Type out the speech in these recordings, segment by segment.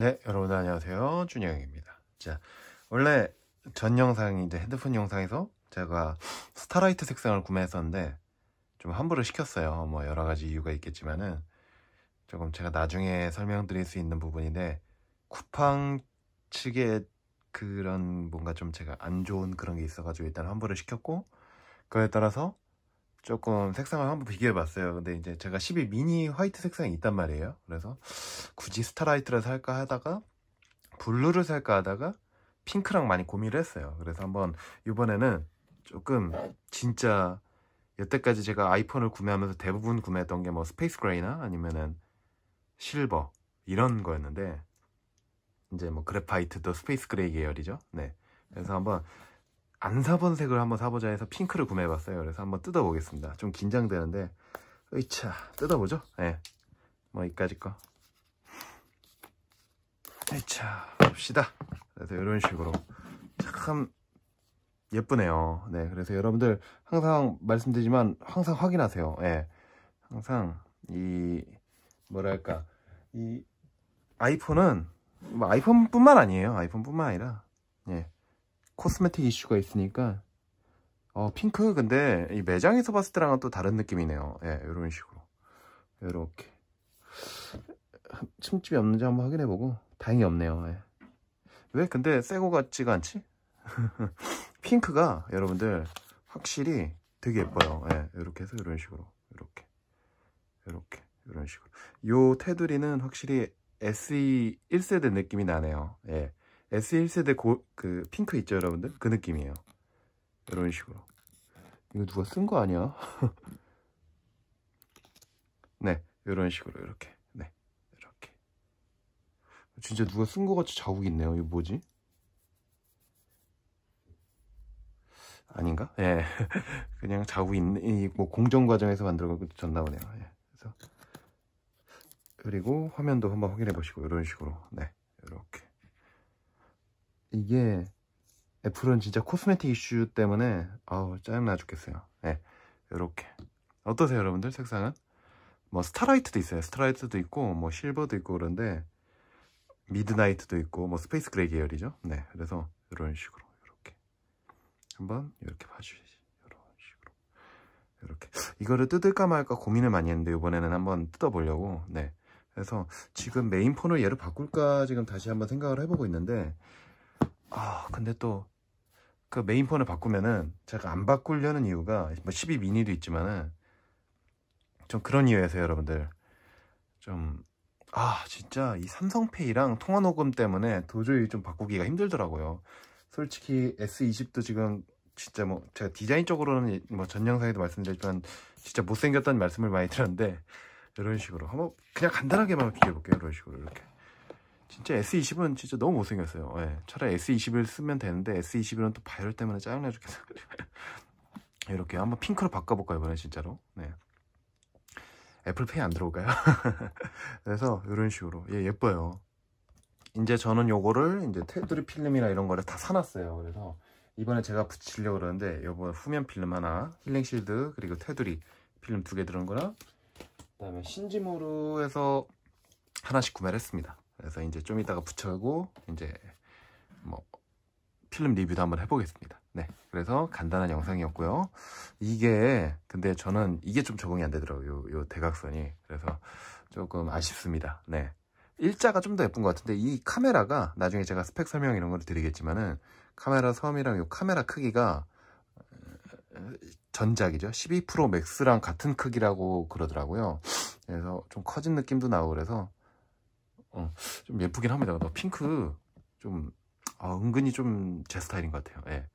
네, 여러분 안녕하세요. 준영입니다. 자, 원래 전 영상이 이제 헤드폰 영상에서 제가 스타라이트 색상을 구매했었는데 좀 함부로 시켰어요. 뭐 여러 가지 이유가 있겠지만은 조금 제가 나중에 설명드릴 수 있는 부분인데 쿠팡 측에 그런 뭔가 좀 제가 안 좋은 그런 게 있어가지고 일단 함부로 시켰고 그에 따라서 조금 색상을 한번 비교해 봤어요 근데 이제 제가 12 미니 화이트 색상이 있단 말이에요 그래서 굳이 스타라이트를 살까 하다가 블루를 살까 하다가 핑크랑 많이 고민을 했어요 그래서 한번 이번에는 조금 진짜 여태까지 제가 아이폰을 구매하면서 대부분 구매했던 게 뭐 스페이스 그레이나 아니면은 실버 이런 거였는데 이제 뭐 그래파이트도 스페이스 그레이 계열이죠 네 그래서 한번 안 사본 색을 한번 사보자 해서 핑크를 구매해봤어요. 그래서 한번 뜯어보겠습니다. 좀 긴장되는데 으이차 뜯어보죠. 예. 네. 뭐 이까지 거. 으이차 봅시다. 그래서 이런 식으로 참 예쁘네요. 네, 그래서 여러분들 항상 말씀드리지만 항상 확인하세요. 예. 네. 항상 이 뭐랄까 이 아이폰은 뭐 아이폰뿐만 아니에요. 아이폰뿐만 아니라 예. 코스메틱 이슈가 있으니까 어, 핑크 근데 이 매장에서 봤을 때랑은 또 다른 느낌이네요 예, 요런 식으로 요렇게침집이 없는지 한번 확인해보고 다행히 없네요 예. 왜 근데 새 거 같지가 않지? 핑크가 여러분들 확실히 되게 예뻐요 예, 요렇게 해서 요런 식으로 요렇게요렇게 이런 식으로 요 테두리는 확실히 SE 1세대 느낌이 나네요 예. S1세대 고, 그 핑크 있죠 여러분들? 그 느낌이에요 이런 식으로 이거 누가 쓴 거 아니야? 네 이런 식으로 이렇게 네 이렇게 진짜 누가 쓴 거 같이 자국 있네요 이거 뭐지? 아닌가? 예 그냥 자국 있는 뭐 공정 과정에서 만들어졌나 보네요 예. 그래서 그리고 화면도 한번 확인해 보시고 이런 식으로 네 이렇게 이게 애플은 진짜 코스메틱 이슈 때문에 아우 짜증나 죽겠어요 네, 예, 이렇게 어떠세요 여러분들 색상은? 뭐 스타라이트도 있어요 스타라이트도 있고 뭐 실버도 있고 그런데 미드나이트도 있고 뭐 스페이스 그레이 계열이죠 네 그래서 이런 식으로 이렇게 한번 이렇게 봐주시죠 이런 식으로 이렇게 이거를 뜯을까 말까 고민을 많이 했는데 이번에는 한번 뜯어보려고 네 그래서 지금 메인 폰을 얘로 바꿀까 지금 다시 한번 생각을 해보고 있는데 아 근데 또 그 메인폰을 바꾸면은 제가 안 바꾸려는 이유가 뭐 12 미니도 있지만은 좀 그런 이유에서 여러분들 좀 아 진짜 이 삼성페이랑 통화 녹음 때문에 도저히 좀 바꾸기가 힘들더라고요 솔직히 S20도 지금 진짜 뭐 제가 디자인적으로는 뭐 전 영상에도 말씀드렸지만 진짜 못생겼다는 말씀을 많이 드렸는데 이런 식으로 한번 그냥 간단하게만 비교해 볼게요 이런 식으로 이렇게 진짜 S20은 진짜 너무 못생겼어요 예. 차라리 S21 쓰면 되는데 S21은 또 바이럴 때문에 짜증나 죽겠어 이렇게 한번 핑크로 바꿔볼까요 이번에 진짜로 네. 애플페이 안 들어올까요? 그래서 이런 식으로 예, 예뻐요 이제 저는 요거를 이제 테두리 필름이나 이런 거를 다 사놨어요 그래서 이번에 제가 붙이려고 그러는데 요번 후면 필름 하나 힐링 실드 그리고 테두리 필름 두 개 들은 거랑 그 다음에 신지모루에서 하나씩 구매를 했습니다 그래서 이제 좀 이따가 붙여고 이제 뭐 필름 리뷰도 한번 해보겠습니다. 네, 그래서 간단한 영상이었고요. 이게 근데 저는 이게 좀 적응이 안 되더라고요. 요, 요 대각선이 그래서 조금 아쉽습니다. 네, 일자가 좀 더 예쁜 것 같은데 이 카메라가 나중에 제가 스펙 설명 이런 걸 드리겠지만은 카메라 섬이랑 요 카메라 크기가 어, 전작이죠. 12 프로 맥스랑 같은 크기라고 그러더라고요. 그래서 좀 커진 느낌도 나고 그래서 어, 좀 예쁘긴 합니다. 핑크 좀 아, 은근히 좀 제 스타일인 것 같아요. 예.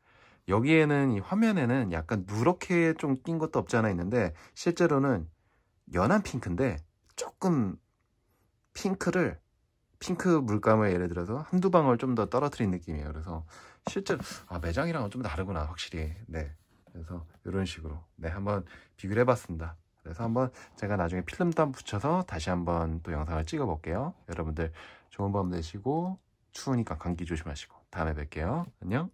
여기에는 이 화면에는 약간 누렇게 좀 낀 것도 없지 않아 있는데 실제로는 연한 핑크인데 조금 핑크를 핑크 물감을 예를 들어서 한두 방울 좀 더 떨어뜨린 느낌이에요. 그래서 실제 아 매장이랑은 좀 다르구나 확실히. 네. 그래서 이런 식으로 네 한번 비교를 해봤습니다. 그래서 한번 제가 나중에 필름땀 붙여서 다시 한번 또 영상을 찍어 볼게요 여러분들 좋은 밤 되시고 추우니까 감기 조심하시고 다음에 뵐게요 안녕